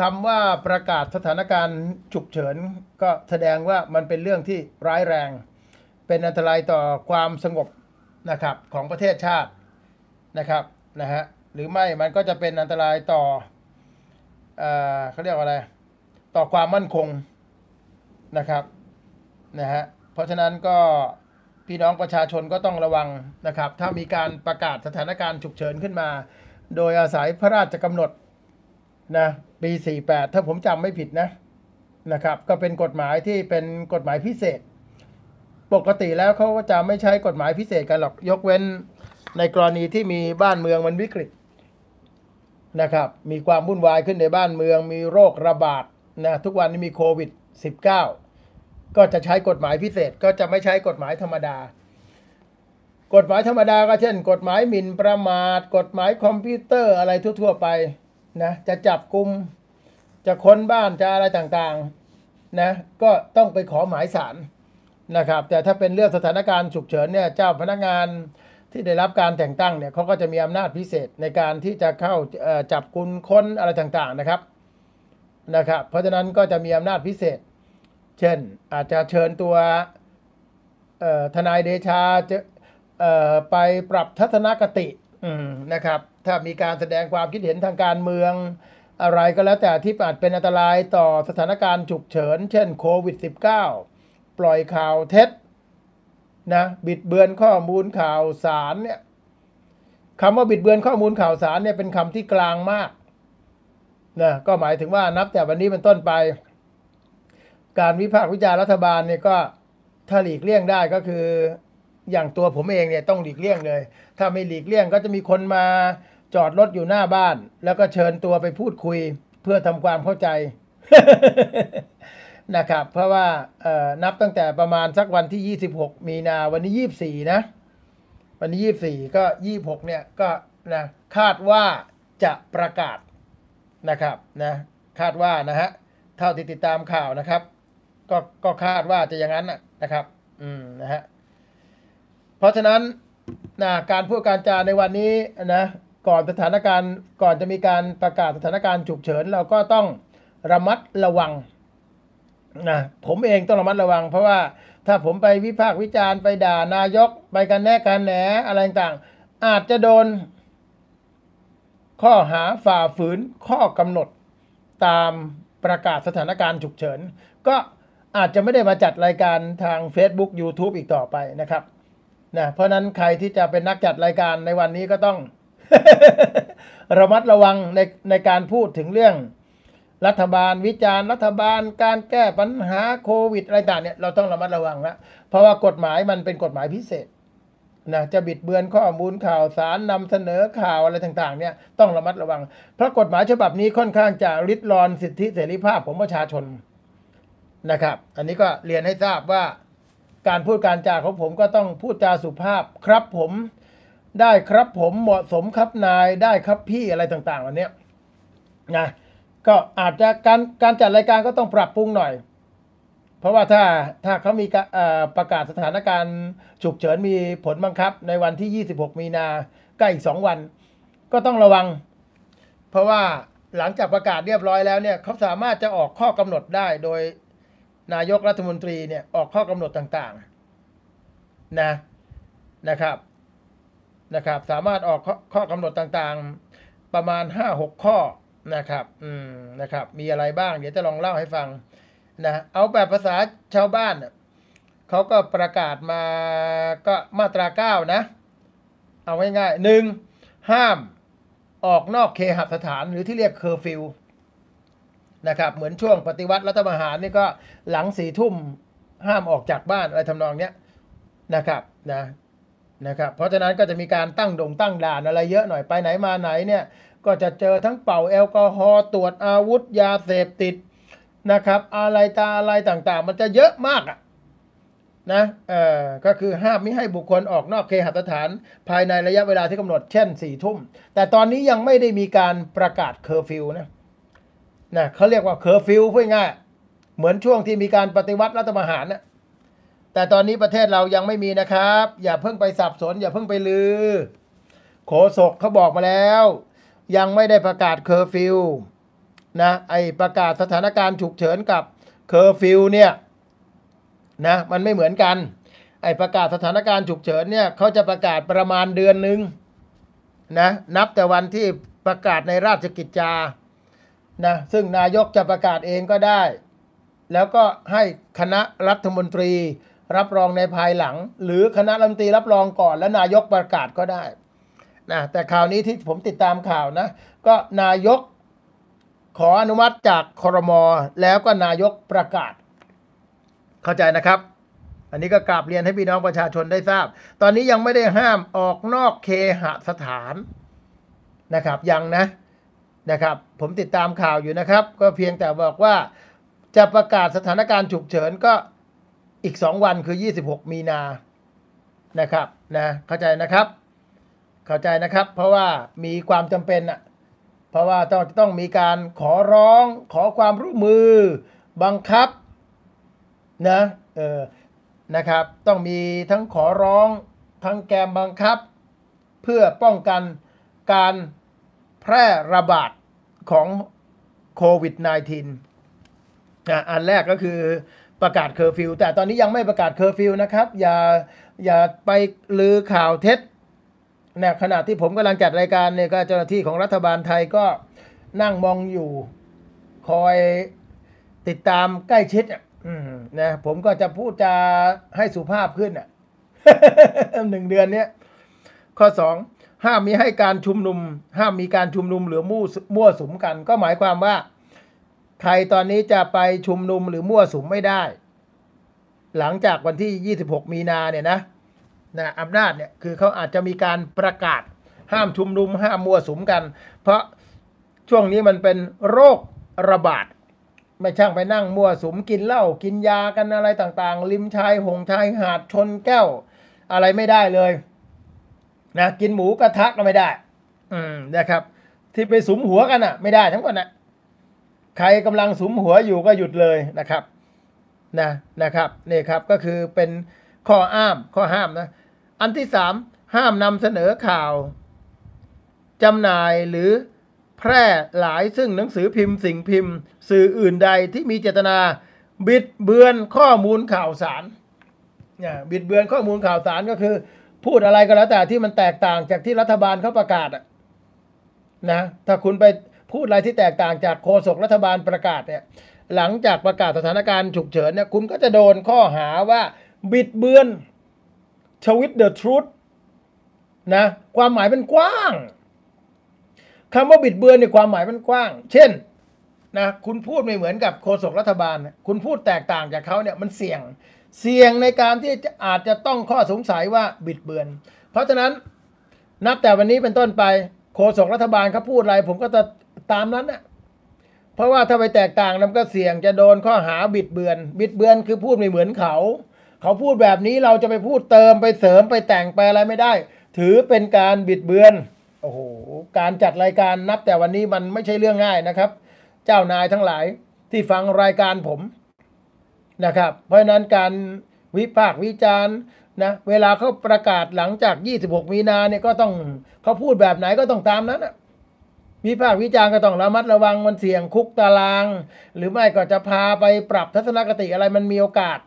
คำว่าประกาศสถานการณ์ฉุกเฉิน ก็แสดงว่ามันเป็นเรื่องที่ร้ายแรง เป็นอันตรายต่อความสงบนะครับของประเทศชาตินะครับนะฮะหรือไม่มันก็จะเป็นอันตรายต่อเอเขาเรียกว่าอะไรต่อความมั่นคงนะครับนะฮะเพราะฉะนั้นก็พี่น้องประชาชนก็ต้องระวังนะครับถ้ามีการประกาศสถานการณ์ฉุกเฉินขึ้นมา โดยอาศัยพระราชกำหนดนะปี48ถ้าผมจำไม่ผิดนะนะครับก็เป็นกฎหมายที่เป็นกฎหมายพิเศษ ปกติแล้วเขาก็จะไม่ใช้กฎหมายพิเศษกันหรอกยกเว้นในกรณีที่มีบ้านเมืองมันวิกฤตนะครับมีความวุ่นวายขึ้นในบ้านเมืองมีโรคระบาดนะทุกวันนี้มีโควิด -19 ก็จะใช้กฎหมายพิเศษก็จะไม่ใช้กฎหมายธรรมดา กฎหมายธรรมดาก็เช่น กฎหมายหมิ่นประมาท กฎหมายคอมพิวเตอร์อะไรทั่วๆไปนะจะจับกลุ่มจะค้นบ้านจะอะไรต่างๆนะก็ต้องไปขอหมายสารนะครับแต่ถ้าเป็นเรื่องสถานการณ์ฉุกเฉินเนี่ยเจ้าพนักงานที่ได้รับการแต่งตั้งเนี่ยเขาก็จะมีอำนาจพิเศษในการที่จะเข้าจับกุมค้นอะไรต่างๆนะครับนะครับ เพราะฉะนั้นก็จะมีอำนาจพิเศษ เช่นอาจจะเชิญตัวทนายเดชาจะไปปรับทัศนคตินะครับ ถ้ามีการแสดงความคิดเห็นทางการเมืองอะไรก็แล้วแต่ที่อาจเป็นอันตรายต่อสถานการณ์ฉุกเฉินเช่นโควิด -19 ปล่อยข่าวเท็จ นะบิดเบือนข้อมูลข่าวสาร เนี่ยคำว่าบิดเบือนข้อมูลข่าวสารเนี่ยเป็นคำที่กลางมากนะก็หมายถึงว่านับแต่วันนี้เป็นต้นไป การวิพากษ์วิจารณ์รัฐบาลเนี่ยก็ถ้าหลีกเลี่ยงได้ก็คืออย่างตัวผมเองเนี่ย ต้องหลีกเลี่ยงเลย ถ้าไม่หลีกเลี่ยง ก็จะมีคนมาจอดรถอยู่หน้าบ้าน แล้วก็เชิญตัวไปพูดคุยเพื่อทำความเข้าใจ นะครับ เพราะว่านับตั้งแต่ประมาณสักวันที่ 26 มีนาวันนี้24นะ วันนี้24ก็26เนี่ย ก็นะ คาดว่าจะประกาศนะครับ นะ คาดว่านะฮะเท่าที่ติดตามข่าวนะครับ ก็ก็คาดว่าจะอย่างนั้นนะครับ อืมนะฮะเพราะฉะนั้นนะการพูดการจาในวันนี้นะก่อนสถานการณ์ก่อนจะมีการประกาศสถานการณ์ฉุกเฉินเราก็ต้องระมัดระวังนะผมเองต้องระมัดระวัง เพราะว่าถ้าผมไปวิพากษ์วิจารณ์ไปด่านายกไปกันแน่กันแหนอะไรต่างๆอาจจะโดน ข้อหาฝ่าฝืนข้อกำหนดตามประกาศสถานการณ์ฉุกเฉินก็อาจจะไม่ได้มาจัดรายการทาง Facebook YouTube อีกต่อไปนะครับนะเพราะนั้นใครที่จะเป็นนักจัดรายการในวันนี้ก็ต้อง ระมัดระวังในในการพูดถึงเรื่อง รัฐบาล วิจารณ์รัฐบาล การแก้ปัญหาโควิดอะไรต่างเนี่ยเราต้องระมัดระวังละเพราะว่ากฎหมายมันเป็นกฎหมายพิเศษ นะ จะบิดเบือนข้อมูลข่าวสารนำเสนอข่าวอะไรต่าง ๆ เนี่ยต้องระมัดระวัง เพราะกฎหมายฉบับนี้ค่อนข้างจะริดรอนสิทธิเสรีภาพ ของประชาชนนะครับ อันนี้ก็เรียนให้ทราบว่าการพูดการจาของผมก็ต้องพูดจาสุภาพครับผมได้ครับผมเหมาะสมครับนายได้ครับพี่อะไรต่างๆวันนี้นะก็อาจจะการการจัดรายการก็ต้องปรับปรุงหน่อย เพราะว่าถ้าถ้าเขามีประกาศสถานการณ์ ฉุกเฉินมีผลบังคับในวันที่ 26 มีนาใกล้อีก2วัน ก็ต้องระวัง เพราะว่าหลังจากประกาศเรียบร้อยแล้วเนี่ยเขาสามารถจะออกข้อกำหนดได้โดยนายกรัฐมนตรีเนี่ยออกข้อกำหนดต่างๆนะนะครับนะครับ สามารถออกข้อกำหนดต่างๆ ประมาณ 5-6 ข้อนะครับอืมนะครับ มีอะไรบ้างเดี๋ยวจะลองเล่าให้ฟังนะเอาแบบภาษาชาวบ้าน เขาก็ประกาศมาก็มาตรา9นะ เอาง่ายๆหนึ่ง ห้ามออกนอกเคหสถานหรือที่เรียกเคอร์ฟิวนะครับเหมือนช่วงปฏิวัติรัฐประหารนี่ก็หลังสี่ทุ่มห้ามออกจากบ้านอะไรทำนองเนี้ยนะครับนะนะครับ เพราะฉะนั้นก็จะมีการตั้งดงตั้งด่านอะไรเยอะหน่อยไปไหนมาไหนเนี่ยก็จะเจอทั้งเป่าแอลกอฮอล์ตรวจอาวุธยาเสพติดนะครับอะไรตาอะไรต่างๆมันจะเยอะมากอ่ะนะเออก็คือห้ามไม่ให้บุคคลออกนอกเคหสถานภายในระยะเวลาที่กำหนดเช่น4ี่ทุ่ม แต่ตอนนี้ยังไม่ได้มีการประกาศเคอร์ฟิวนะนะเขาเรียกว่าเคอร์ฟิวพูดง่ายเหมือนช่วงที่มีการปฏิวัติรัฐประหารนะแต่ตอนนี้ประเทศเรายังไม่มีนะครับ อย่าเพิ่งไปสับสนอย่าเพิ่งไปลือโคศกเขาบอกมาแล้ว ยังไม่ได้ประกาศเคอร์ฟิวนะไอประกาศสถานการณ์ฉุกเฉินกับเคอร์ฟิวเนี่ยนะมันไม่เหมือนกันไอประกาศสถานการณ์ฉุกเฉินเนี่ยเขาจะประกาศประมาณเดือนหนึ่งนะนับแต่วันที่ประกาศในราชกิจจานะซึ่งนายกจะประกาศเองก็ได้ แล้วก็ให้คณะรัฐมนตรีรับรองในภายหลัง หรือคณะรัฐมนตรีรับรองก่อน และนายกประกาศก็ได้ นะ แต่ข่าวนี้ที่ผมติดตามข่าวนะ ก็นายกขออนุมัติจากครมแล้วก็นายกประกาศ เข้าใจนะครับ อันนี้ก็กราบเรียนให้พี่น้องประชาชนได้ทราบ ตอนนี้ยังไม่ได้ห้ามออกนอกเคหสถานนะครับยังนะนะครับผมติดตามข่าวอยู่นะครับ ก็เพียงแต่บอกว่าจะประกาศสถานการณ์ฉุกเฉินก็อีก 2 วันคือ 26 มีนานะครับนะเข้าใจนะครับ เข้าใจนะครับเพราะว่ามีความจำเป็นอะเพราะว่าต้องต้องมีการขอร้องขอความร่วมมือบังคับนะเออนะครับ ต้องมีทั้งขอร้องทั้งแกมบังคับ เพื่อป้องกันการแพร่ระบาดของโควิด -19 อันแรกก็คือประกาศเคอร์ฟิวแต่ตอนนี้ยังไม่ประกาศเคอร์ฟิวนะครับ อย่าอย่าไปลือข่าวเท็จนะขณะที่ผมกำลังจัดรายการเนี่ยก็เจ้าหน้าที่ของรัฐบาลไทยก็นั่งมองอยู่ คอยติดตามใกล้ชิดนะผมก็จะพูดจะให้สุภาพขึ้นอ่ะหนึ่งเดือนเนี้ย ข้อสองห้ามมีให้การชุมนุมห้ามมีการชุมนุมหรือมั่วมั่วสุมกัน ก็หมายความว่าไทยตอนนี้จะไปชุมนุมหรือมั่วสุมไม่ได้ หลังจากวันที่26มีนาเนี่ยนะนะอำนาจเนี่ยคือเขาอาจจะมีการประกาศห้ามชุมนุมห้ามมั่วสุมกัน เพราะช่วงนี้มันเป็นโรคระบาด ไม่ช่างไปนั่งมั่วสุมกินเหล้ากินยากันอะไรต่างๆ ริมชายหงชายหาดชนแก้วอะไรไม่ได้เลยนะกินหมูกระทะก็ไม่ได้ อืมนะครับ ที่ไปสุมหัวกันอ่ะ ไม่ได้ทั้งหมดนะใครกำลังสุมหัวอยู่ก็หยุดเลยนะครับ นะนะครับนี่ครับก็คือเป็นข้ออ้ามข้อห้ามนะ อันที่สามห้ามนำเสนอข่าวจำหน่ายหรือ แพร่หลายซึ่งหนังสือพิมพ์สิ่งพิมพ์ สื่ออื่นใดที่มีเจตนา บิดเบือนข้อมูลข่าวสาร เนี่ย บิดเบือนข้อมูลข่าวสารก็คือพูดอะไรก็แล้วแต่ที่มันแตกต่างจากที่รัฐบาลเขาประกาศนะถ้าคุณไปพูดอะไรที่แตกต่างจากโฆษกรัฐบาลประกาศเนี่ยหลังจากประกาศสถานการณ์ฉุกเฉินเนี่ยคุณก็จะโดนข้อหาว่าบิดเบือนชวิตเดอะทรูธนะความหมายเป็นกว้างคำว่าบิดเบือนในความหมายมันกว้าง เช่นนะคุณพูดไม่เหมือนกับโฆษกรัฐบาลคุณพูดแตกต่างจากเขาเนี่ยมันเสี่ยงเสี่ยงในการที่จะอาจจะต้องข้อสงสัยว่าบิดเบือน เพราะฉะนั้น นับแต่วันนี้เป็นต้นไปโฆษกรัฐบาลเขาพูดอะไรผมก็จะตามนั้นนะเพราะว่าถ้าไปแตกต่างนันก็เสี่ยงจะโดนข้อหาบิดเบือน บิดเบือนคือพูดไม่เหมือนเขา เขาพูดแบบนี้เราจะไปพูดเติมไปเสริมไปแต่งไปอะไรไม่ได้ ถือเป็นการบิดเบือนโอ้โหการจัดรายการนับแต่วันนี้มันไม่ใช่เรื่องง่ายนะครับ เจ้านายทั้งหลายที่ฟังรายการผมนะครับเพราะนั้นการวิพากษ์วิจารณ์นะเวลาเขาประกาศหลังจาก 26มีนาเนี่ยก็ต้องเขาพูดแบบไหนก็ต้องตามนั้นนะวิพากษ์วิจารณ์ก็ต้องระมัดระวังมันเสี่ยงคุกตาราง หรือไม่ก็จะพาไปปรับทัศนคติอะไรมันมีโอกาส